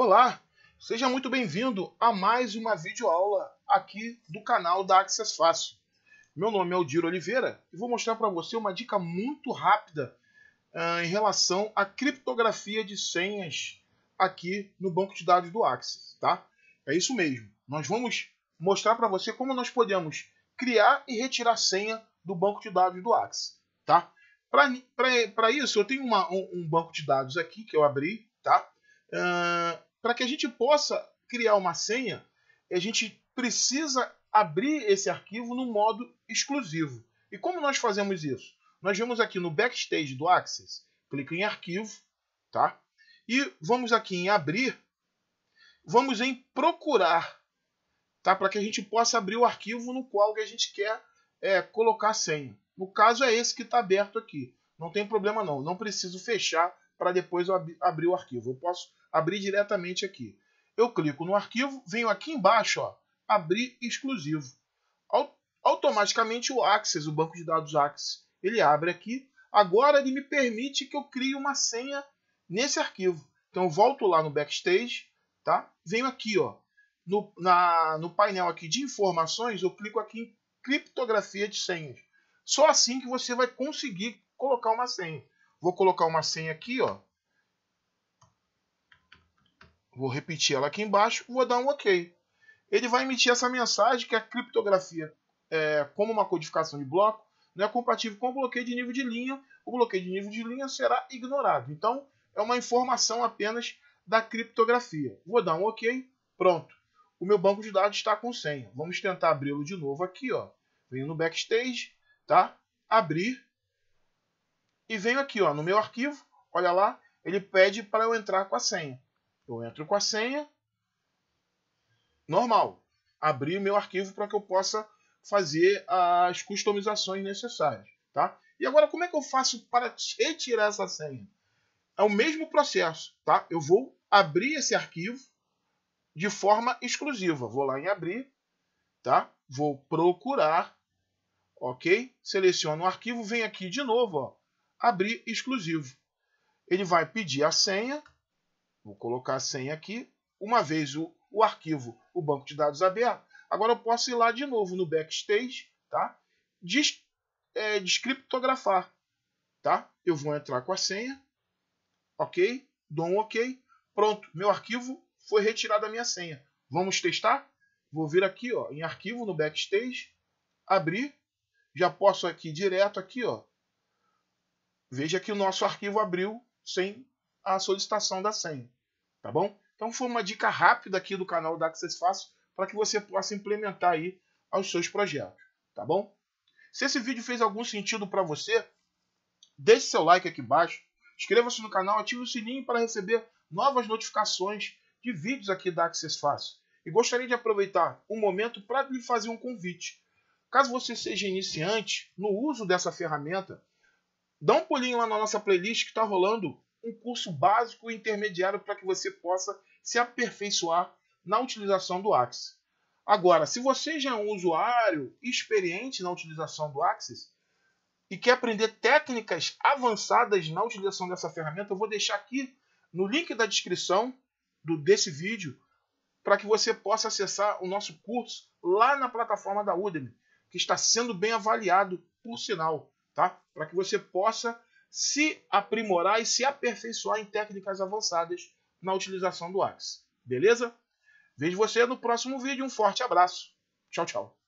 Olá, seja muito bem-vindo a mais uma videoaula aqui do canal da Access Fácil. Meu nome é Odir Oliveira e vou mostrar para você uma dica muito rápida uh, em relação à criptografia de senhas aqui no banco de dados do Access, tá? É isso mesmo. Nós vamos mostrar para você como nós podemos criar e retirar senha do banco de dados do Axis, tá? Para isso, eu tenho uma, um, um, banco de dados aqui que eu abri, tá? Uh, para que a gente possa criar uma senha, a gente precisa abrir esse arquivo no modo exclusivo. E como nós fazemos isso? Nós vamos aqui no backstage do Access, clica em arquivo, tá? E vamos aqui em abrir, vamos em procurar, tá? Para que a gente possa abrir o arquivo no qual a gente quer é, colocar a senha. No caso é esse que está aberto aqui. Não tem problema não, não preciso fechar para depois eu ab abrir o arquivo. Eu posso abrir diretamente aqui. Eu clico no arquivo, venho aqui embaixo, ó, abrir exclusivo. Aut automaticamente o Access, o banco de dados Access, ele abre aqui. Agora ele me permite que eu crie uma senha nesse arquivo. Então volto lá no Backstage, tá? Venho aqui, ó, no, na, no painel aqui de informações, eu clico aqui em criptografia de senhas. Só assim que você vai conseguir colocar uma senha. Vou colocar uma senha aqui, ó. Vou repetir ela aqui embaixo, vou dar um OK. Ele vai emitir essa mensagem que a criptografia, é, como uma codificação de bloco, não é compatível com o bloqueio de nível de linha. O bloqueio de nível de linha será ignorado. Então, é uma informação apenas da criptografia. Vou dar um OK, pronto. O meu banco de dados está com senha. Vamos tentar abri-lo de novo aqui, ó. Venho no backstage, tá? Abrir e venho aqui ó, no meu arquivo, olha lá, ele pede para eu entrar com a senha. Eu entro com a senha, normal, abri o meu arquivo para que eu possa fazer as customizações necessárias. Tá? E agora, como é que eu faço para retirar essa senha? É o mesmo processo, tá? Eu vou abrir esse arquivo de forma exclusiva. Vou lá em abrir, tá? Vou procurar, ok? Seleciono o arquivo, venho aqui de novo, ó abrir exclusivo. Ele vai pedir a senha, vou colocar a senha aqui, uma vez o, o arquivo, o banco de dados aberto. Agora eu posso ir lá de novo no backstage, tá? Des, é, descriptografar, tá? Eu vou entrar com a senha, ok? Dou um ok, pronto, meu arquivo foi retirado a minha senha. Vamos testar? Vou vir aqui, ó, em arquivo no backstage, abrir, já posso aqui direto aqui, ó, Veja que o nosso arquivo abriu sem a solicitação da senha, tá bom? Então foi uma dica rápida aqui do canal da Access Fácil para que você possa implementar aí aos seus projetos, tá bom? Se esse vídeo fez algum sentido para você, deixe seu like aqui embaixo, inscreva-se no canal, ative o sininho para receber novas notificações de vídeos aqui da Access Fácil. E gostaria de aproveitar o um momento para lhe fazer um convite. Caso você seja iniciante no uso dessa ferramenta, Dá um pulinho lá na nossa playlist que está rolando um curso básico e intermediário para que você possa se aperfeiçoar na utilização do Axis. Agora, se você já é um usuário experiente na utilização do Axis e quer aprender técnicas avançadas na utilização dessa ferramenta, eu vou deixar aqui no link da descrição do, desse vídeo para que você possa acessar o nosso curso lá na plataforma da Udemy, que está sendo bem avaliado, por sinal tá? Para que você possa se aprimorar e se aperfeiçoar em técnicas avançadas na utilização do Axe. Beleza? Vejo você no próximo vídeo. Um forte abraço. Tchau, tchau.